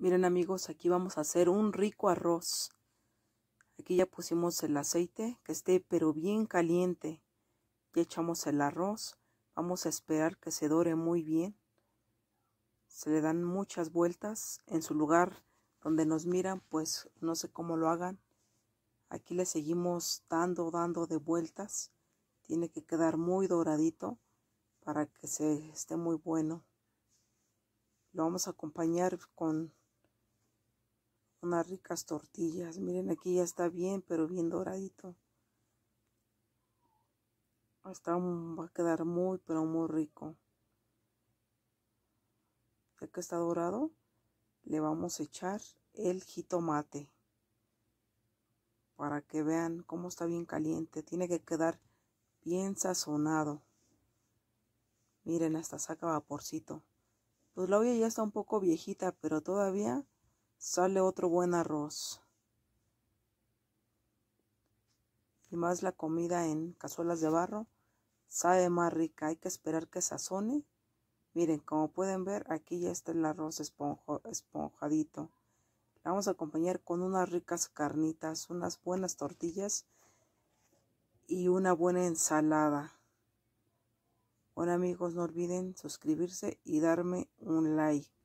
Miren amigos, aquí vamos a hacer un rico arroz. Aquí ya pusimos el aceite, que esté pero bien caliente. Ya echamos el arroz. Vamos a esperar que se dore muy bien. Se le dan muchas vueltas. En su lugar donde nos miran, pues no sé cómo lo hagan. Aquí le seguimos dando, dando de vueltas. Tiene que quedar muy doradito para que se esté muy bueno. Lo vamos a acompañar con unas ricas tortillas. Miren, aquí ya está bien, pero bien doradito. va a quedar muy, pero muy rico. Ya que está dorado, le vamos a echar el jitomate. Para que vean cómo está bien caliente. Tiene que quedar bien sazonado. Miren, hasta saca vaporcito. Pues la olla ya está un poco viejita, pero todavía sale otro buen arroz. Y más la comida en cazuelas de barro sabe más rica. Hay que esperar que sazone. Miren, como pueden ver, aquí ya está el arroz esponjadito. vamos a acompañar con unas ricas carnitas, unas buenas tortillas y una buena ensalada. Bueno amigos, no olviden suscribirse y darme un like.